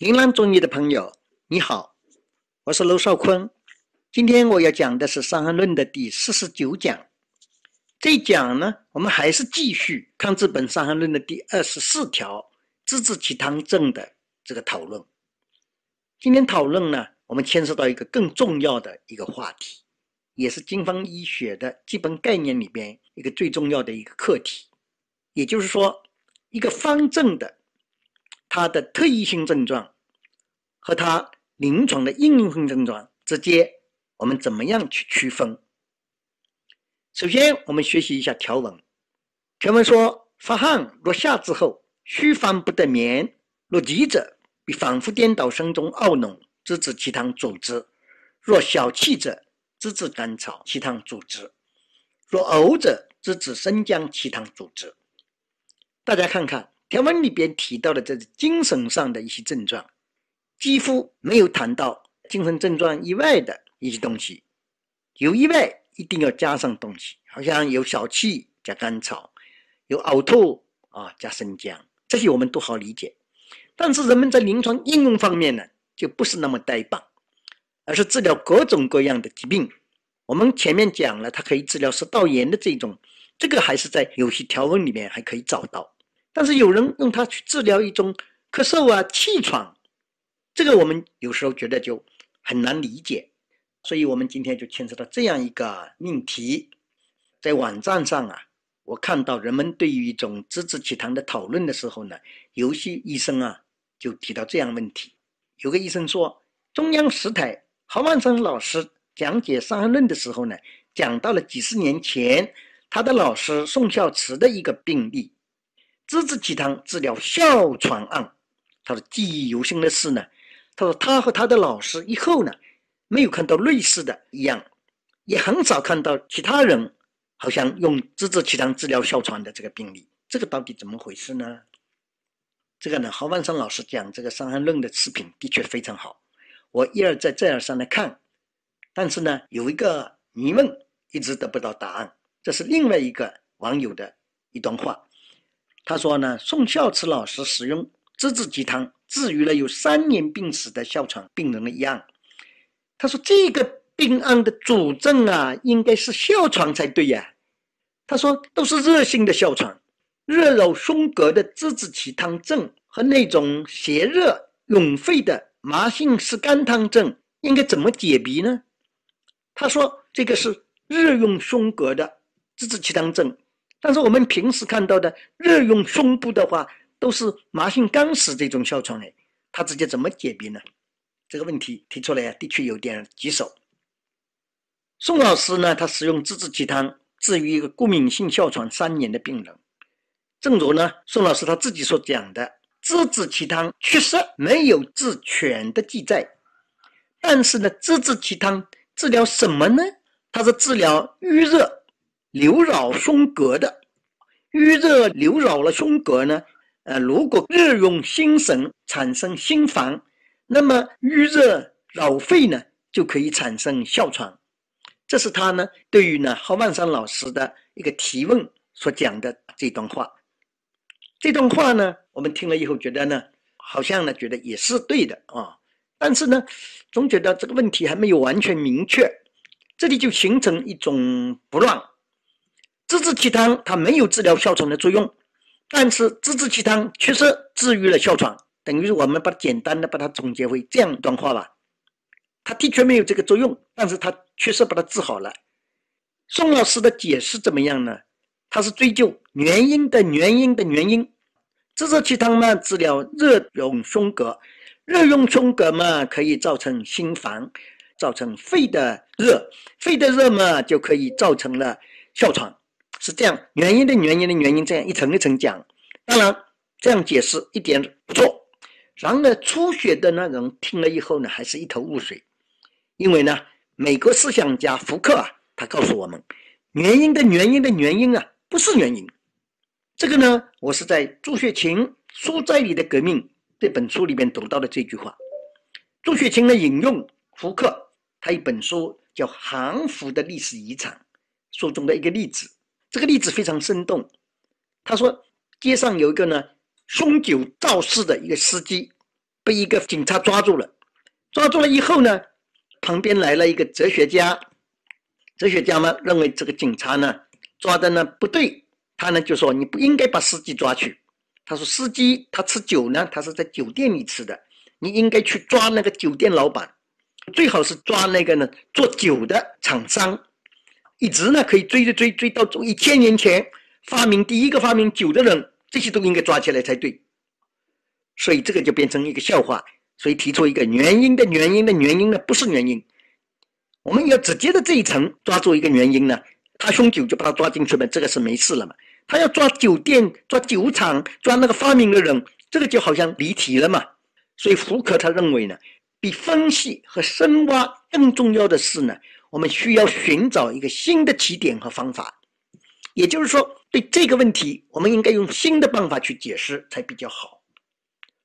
云南中医的朋友，你好，我是娄少坤。今天我要讲的是《伤寒论》的第四十九讲。这一讲呢，我们还是继续康治本《伤寒论》的第二十四条“栀治其汤证”的这个讨论。今天讨论呢，我们牵涉到一个更重要的一个话题，也是经方医学的基本概念里边一个最重要的一个课题，也就是说，一个方证的。它的特异性症状和它临床的应用性症状之间，我们怎么样去区分？首先，我们学习一下条文。条文说：发汗若下之后，虚烦不得眠；若急者，比反复颠倒，心中懊恼，栀至其汤组织；若小气者，栀至甘草其汤组织；若呕者，栀至生姜其汤组织。”大家看看。条文里边提到的这是精神上的一些症状，几乎没有谈到精神症状以外的一些东西。有意外，一定要加上东西，好像有小气加甘草，有呕吐啊加生姜，这些我们都好理解。但是人们在临床应用方面呢，就不是那么呆板，而是治疗各种各样的疾病。我们前面讲了，它可以治疗食道炎的这种，这个还是在有些条文里面还可以找到。但是有人用它去治疗一种咳嗽啊、气喘，这个我们有时候觉得就很难理解，所以我们今天就牵扯到这样一个命题。在网站上啊，我看到人们对于一种支滋气痰的讨论的时候呢，有些医生啊就提到这样问题。有个医生说，中央十台郝万生老师讲解《伤寒论》的时候呢，讲到了几十年前他的老师宋孝慈的一个病例。滋滋鸡汤治疗哮喘案，他说记忆犹新的事呢。他说他和他的老师以后呢，没有看到类似的一样，也很少看到其他人好像用滋滋鸡汤治疗哮喘的这个病例。这个到底怎么回事呢？这个呢，郝万山老师讲这个《伤寒论》的视频的确非常好，我一而再再而三的看。但是呢，有一个疑问一直得不到答案。这是另外一个网友的一段话。他说呢，宋孝慈老师使用栀子鸡汤治愈了有三年病史的哮喘病人的一样。他说这个病案的主症啊，应该是哮喘才对呀。他说都是热性的哮喘，热扰胸膈的栀子气汤症和那种邪热涌肺的麻杏石甘汤症应该怎么解鼻呢？他说这个是热用胸膈的栀子气汤症。但是我们平时看到的热用胸部的话，都是麻性干湿这种哮喘，哎，他直接怎么解别呢？这个问题提出来的确有点棘手。宋老师呢，他使用滋治鸡汤治愈一个过敏性哮喘三年的病人。正如呢，宋老师他自己所讲的，滋治鸡汤确实没有治犬的记载，但是呢，滋治鸡汤治疗什么呢？它是治疗郁热。流扰胸膈的，瘀热流扰了胸膈呢，呃，如果日用心神产生心烦，那么瘀热扰肺呢，就可以产生哮喘。这是他呢对于呢郝万山老师的一个提问所讲的这段话。这段话呢，我们听了以后觉得呢，好像呢觉得也是对的啊，但是呢，总觉得这个问题还没有完全明确，这里就形成一种不乱。滋治气汤它没有治疗哮喘的作用，但是滋治气汤确实治愈了哮喘。等于我们把简单的把它总结为这样一段话吧。它的确没有这个作用，但是它确实把它治好了。宋老师的解释怎么样呢？他是追究原因的原因的原因。滋治气汤呢，治疗热涌胸膈，热涌胸膈嘛，可以造成心烦，造成肺的热，肺的热嘛，就可以造成了哮喘。是这样，原因的原因的原因，这样一层一层讲。当然，这样解释一点不错。然而，初学的那人听了以后呢，还是一头雾水。因为呢，美国思想家福克啊，他告诉我们，原因的原因的原因啊，不是原因。这个呢，我是在朱学勤《书斋里的革命》这本书里边读到的这句话。朱学勤呢，引用福克他一本书叫《韩服的历史遗产》书中的一个例子。这个例子非常生动。他说，街上有一个呢凶酒肇事的一个司机，被一个警察抓住了。抓住了以后呢，旁边来了一个哲学家。哲学家嘛，认为这个警察呢抓的呢不对。他呢就说，你不应该把司机抓去。他说，司机他吃酒呢，他是在酒店里吃的。你应该去抓那个酒店老板，最好是抓那个呢做酒的厂商。一直呢，可以追着追追到从一千年前发明第一个发明酒的人，这些都应该抓起来才对。所以这个就变成一个笑话。所以提出一个原因的原因的原因呢，不是原因。我们要直接的这一层抓住一个原因呢，他凶酒就把他抓进去了，这个是没事了嘛。他要抓酒店、抓酒厂、抓那个发明的人，这个就好像离题了嘛。所以胡可他认为呢，比分析和深挖更重要的是呢。我们需要寻找一个新的起点和方法，也就是说，对这个问题，我们应该用新的办法去解释才比较好。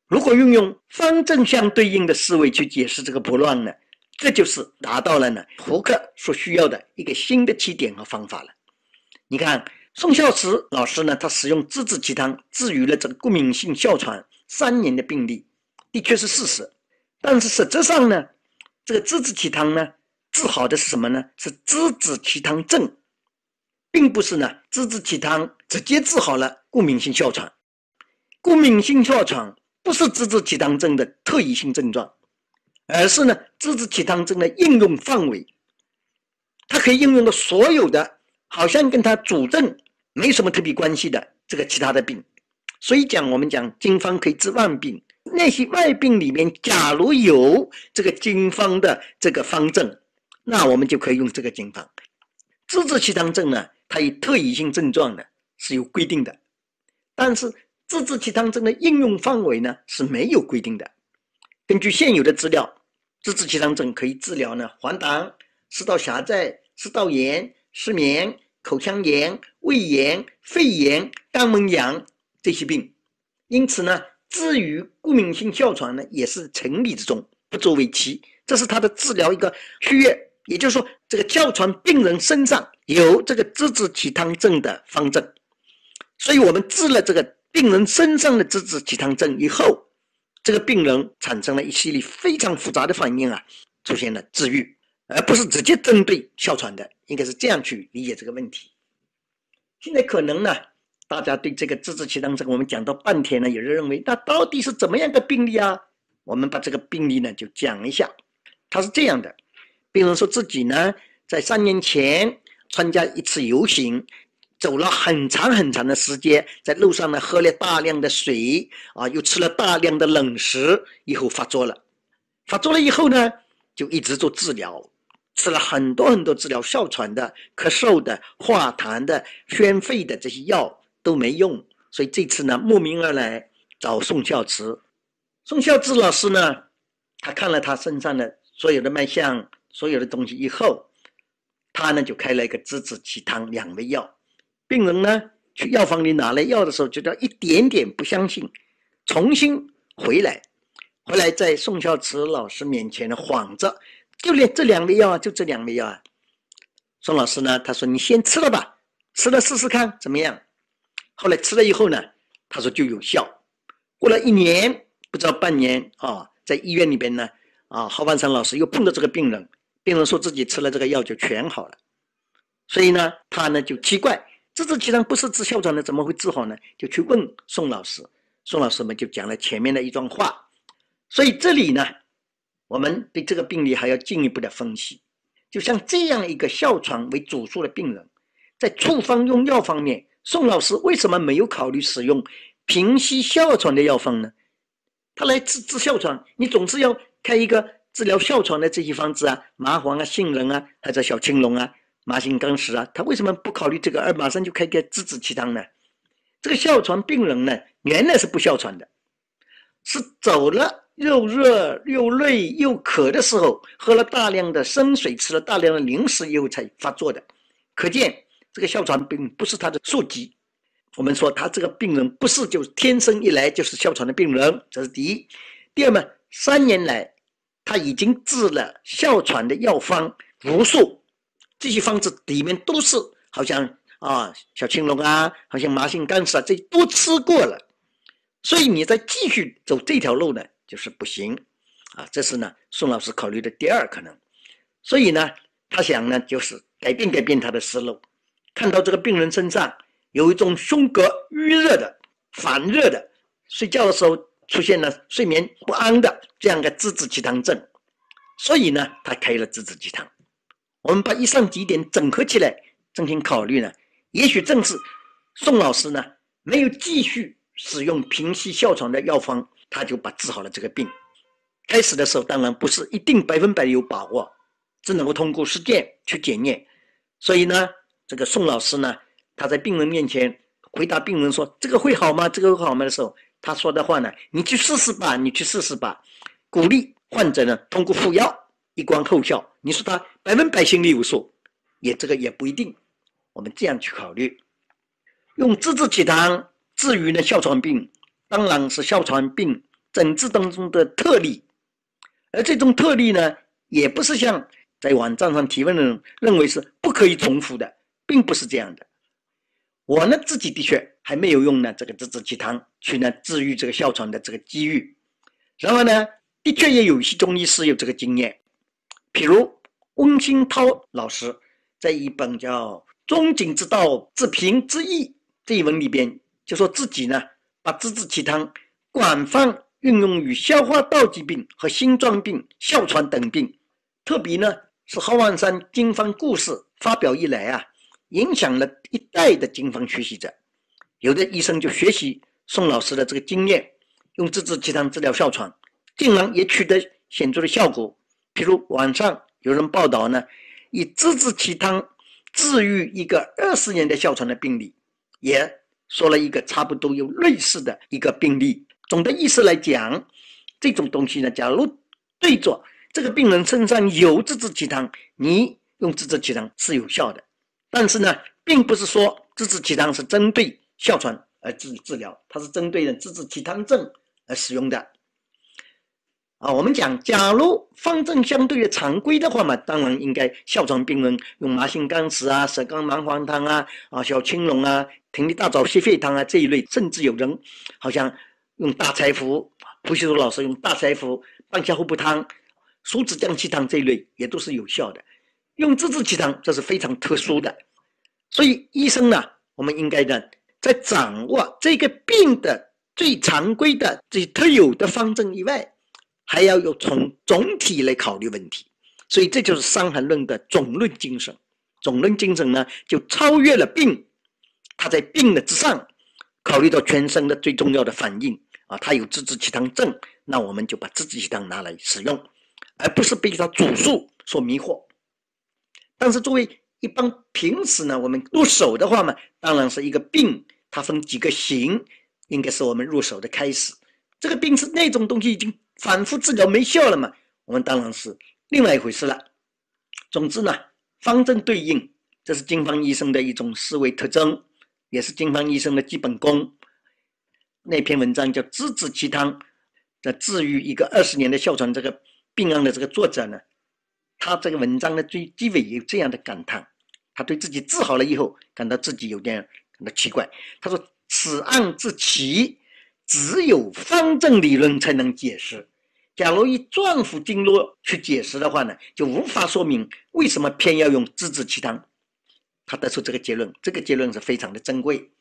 如果运用方正相对应的思维去解释这个不乱呢，这就是达到了呢胡克所需要的一个新的起点和方法了。你看，宋孝慈老师呢，他使用自制鸡汤治愈了这个过敏性哮喘三年的病例，的确是事实。但是实质上呢，这个自制鸡汤呢？治好的是什么呢？是栀子气汤症，并不是呢栀子气汤直接治好了过敏性哮喘。过敏性哮喘不是栀子气汤症的特异性症状，而是呢栀子气汤症的应用范围，它可以应用到所有的好像跟它主症没什么特别关系的这个其他的病。所以讲，我们讲经方可以治万病，那些外病里面假如有这个经方的这个方证。那我们就可以用这个经方。自治气汤证呢，它有特异性症状的是有规定的，但是自治气汤证的应用范围呢是没有规定的。根据现有的资料，自治气汤证可以治疗呢黄疸、食道狭窄、食道炎、失眠、口腔炎、胃炎、肺炎、肛门痒这些病。因此呢，至于过敏性哮喘呢，也是成理之中，不足为奇。这是它的治疗一个区域。也就是说，这个哮喘病人身上有这个支气起汤症的方症，所以我们治了这个病人身上的支气起汤症以后，这个病人产生了一系列非常复杂的反应啊，出现了治愈，而不是直接针对哮喘的，应该是这样去理解这个问题。现在可能呢，大家对这个支气管汤症我们讲到半天呢，有人认为那到底是怎么样的病例啊？我们把这个病例呢就讲一下，它是这样的。病人说自己呢，在三年前参加一次游行，走了很长很长的时间，在路上呢喝了大量的水，啊，又吃了大量的冷食，以后发作了。发作了以后呢，就一直做治疗，吃了很多很多治疗哮喘的、咳嗽的、化痰的、宣肺的这些药都没用，所以这次呢，慕名而来找宋孝慈。宋孝慈老师呢，他看了他身上的所有的脉象。所有的东西以后，他呢就开了一个栀子气汤两味药，病人呢去药房里拿了药的时候，就叫一点点不相信，重新回来，回来在宋孝慈老师面前晃着，就连这两味药啊，就这两味药啊，宋老师呢，他说你先吃了吧，吃了试试看怎么样？后来吃了以后呢，他说就有效。过了一年，不知道半年啊，在医院里边呢，啊，郝万山老师又碰到这个病人。病人说自己吃了这个药就全好了，所以呢，他呢就奇怪，这治气然不是治哮喘的，怎么会治好呢？就去问宋老师，宋老师们就讲了前面的一段话。所以这里呢，我们对这个病例还要进一步的分析。就像这样一个哮喘为主诉的病人，在处方用药方面，宋老师为什么没有考虑使用平息哮喘的药方呢？他来治治哮喘，你总是要开一个。治疗哮喘的这些方子啊，麻黄啊、杏仁啊，还是小青龙啊、麻杏甘石啊，他为什么不考虑这个，而马上就开个栀子鸡汤呢？这个哮喘病人呢，原来是不哮喘的，是走了又热又累又渴的时候，喝了大量的生水，吃了大量的零食以后才发作的。可见这个哮喘病不是他的宿疾。我们说他这个病人不是就是天生一来就是哮喘的病人，这是第一。第二嘛，三年来。他已经治了哮喘的药方无数，这些方子里面都是好像啊小青龙啊，好像麻杏甘石啊，这都吃过了，所以你再继续走这条路呢，就是不行，啊，这是呢宋老师考虑的第二可能，所以呢他想呢就是改变改变他的思路，看到这个病人身上有一种胸膈淤热的烦热的，睡觉的时候。出现了睡眠不安的这样的自治鸡汤症，所以呢，他开了自治鸡汤。我们把以上几点整合起来，进行考虑呢，也许正是宋老师呢没有继续使用平息哮喘的药方，他就把治好了这个病。开始的时候，当然不是一定百分百有把握，只能够通过实践去检验。所以呢，这个宋老师呢，他在病人面前回答病人说：“这个会好吗？这个会好吗？”的时候。他说的话呢，你去试试吧，你去试试吧，鼓励患者呢通过服药一观后效。你说他百分百心里有数，也这个也不一定。我们这样去考虑，用自制气汤治愈呢哮喘病，当然是哮喘病诊治当中的特例，而这种特例呢，也不是像在网站上提问的人认为是不可以重复的，并不是这样的。我呢，自己的确还没有用呢这个滋滋鸡汤去呢治愈这个哮喘的这个机遇，然后呢，的确也有一些中医师有这个经验，比如翁新涛老师在一本叫《中景之道治平之义这一文里边，就说自己呢把滋滋鸡汤广泛运用于消化道疾病和心脏病、哮喘等病，特别呢是郝万山经方故事发表以来啊。影响了一代的金方学习者，有的医生就学习宋老师的这个经验，用自制鸡汤治疗哮喘，竟然也取得显著的效果。譬如网上有人报道呢，以自制鸡汤治愈一个二十年的哮喘的病例，也说了一个差不多有类似的一个病例。总的意思来讲，这种东西呢，假如对着这个病人身上有自制鸡汤，你用自制鸡汤是有效的。但是呢，并不是说自制杞汤是针对哮喘而治治疗，它是针对的自制杞汤症而使用的。啊，我们讲，假如方正相对于常规的话嘛，当然应该哮喘病人用麻杏甘石啊、石膏麻黄汤啊、啊小青龙啊、葶苈大枣泻肺汤啊这一类，甚至有人好像用大柴胡，胡希恕老师用大柴胡半夏厚补汤、苏子降气汤这一类也都是有效的。用自制气汤，这是非常特殊的，所以医生呢，我们应该呢，在掌握这个病的最常规的、最特有的方针以外，还要有从总体来考虑问题。所以这就是《伤寒论》的总论精神。总论精神呢，就超越了病，它在病的之上，考虑到全身的最重要的反应啊。它有自制气汤症，那我们就把自制气汤拿来使用，而不是被它主诉所迷惑。但是作为一般平时呢，我们入手的话嘛，当然是一个病，它分几个型，应该是我们入手的开始。这个病是那种东西已经反复治疗没效了嘛？我们当然是另外一回事了。总之呢，方针对应，这是经方医生的一种思维特征，也是经方医生的基本功。那篇文章叫《滋治其汤》，在治愈一个二十年的哮喘这个病案的这个作者呢。他这个文章的最结尾有这样的感叹：，他对自己治好了以后，感到自己有点感到奇怪。他说：“此案之奇，只有方正理论才能解释。假如以脏腑经络去解释的话呢，就无法说明为什么偏要用栀子其汤。”他得出这个结论，这个结论是非常的珍贵。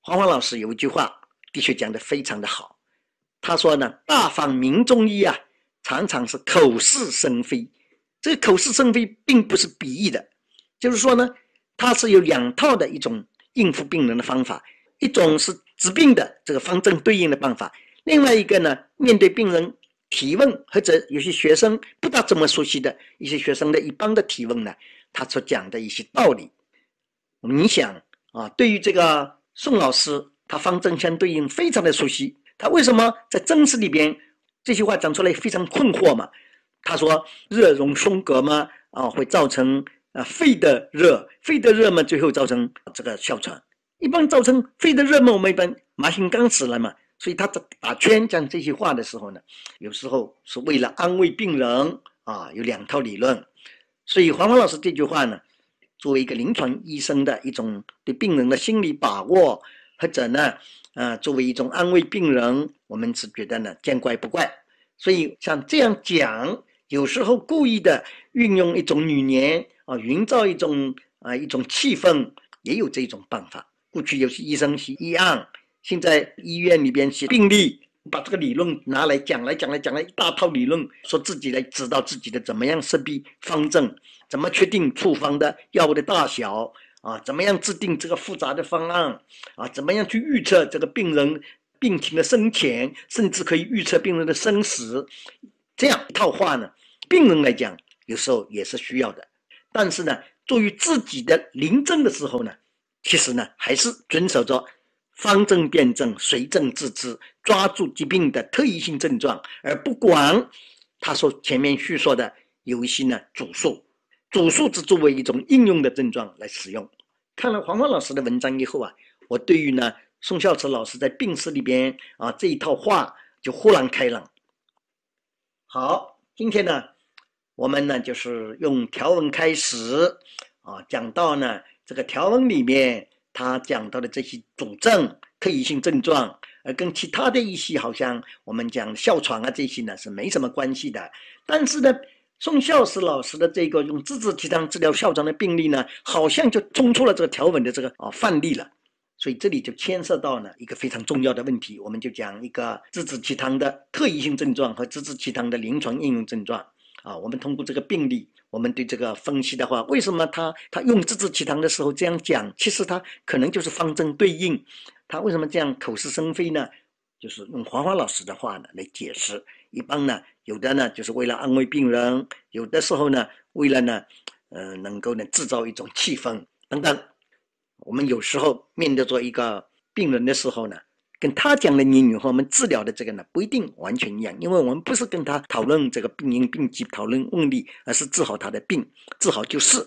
黄黄老师有一句话，的确讲的非常的好。他说呢：“大方名中医啊。”常常是口是生非，这个口是生非并不是比喻的，就是说呢，它是有两套的一种应付病人的方法，一种是治病的这个方正对应的办法，另外一个呢，面对病人提问或者有些学生不大怎么熟悉的一些学生的一般的提问呢，他所讲的一些道理，你想啊，对于这个宋老师，他方正相对应非常的熟悉，他为什么在正史里边？这些话讲出来非常困惑嘛？他说热融胸膈吗？啊，会造成啊肺的热，肺的热嘛，最后造成这个哮喘。一般造成肺的热嘛，我们一般麻杏刚死了嘛。所以他打圈讲这些话的时候呢，有时候是为了安慰病人啊，有两套理论。所以黄黄老师这句话呢，作为一个临床医生的一种对病人的心理把握，或者呢。啊，作为一种安慰病人，我们只觉得呢见怪不怪。所以像这样讲，有时候故意的运用一种语言啊，营造一种啊一种气氛，也有这种办法。过去有些医生是一样，现在医院里边写病例，把这个理论拿来讲，来讲来讲来一大套理论，说自己来指导自己的怎么样设备方正，怎么确定处方的药物的大小。啊，怎么样制定这个复杂的方案？啊，怎么样去预测这个病人病情的深浅，甚至可以预测病人的生死？这样套话呢，病人来讲有时候也是需要的。但是呢，作为自己的临证的时候呢，其实呢还是遵守着方正辩证、随症治之，抓住疾病的特异性症状，而不管他说前面叙说的有一些呢主诉主数字作为一种应用的症状来使用。看了黄芳老师的文章以后啊，我对于呢宋孝慈老师在病史里边啊这一套话就豁然开朗。好，今天呢我们呢就是用条文开始啊，讲到呢这个条文里面他讲到的这些主症、特异性症状，呃，跟其他的一些好像我们讲哮喘啊这些呢是没什么关系的，但是呢。宋孝时老师的这个用自制鸡汤治疗校长的病例呢，好像就冲出了这个条文的这个啊范例了，所以这里就牵涉到呢一个非常重要的问题，我们就讲一个自制鸡汤的特异性症状和自制鸡汤的临床应用症状啊。我们通过这个病例，我们对这个分析的话，为什么他他用自制鸡汤的时候这样讲？其实他可能就是方针对应，他为什么这样口是生非呢？就是用黄华老师的话呢来解释。一般呢，有的呢，就是为了安慰病人；有的时候呢，为了呢，嗯，能够呢，制造一种气氛等等。我们有时候面对着一个病人的时候呢，跟他讲的言语和我们治疗的这个呢，不一定完全一样，因为我们不是跟他讨论这个病因病机、讨论问题，而是治好他的病，治好就是。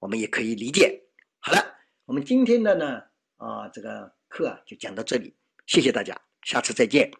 我们也可以理解。好了，我们今天的呢，啊，这个课啊，就讲到这里，谢谢大家，下次再见。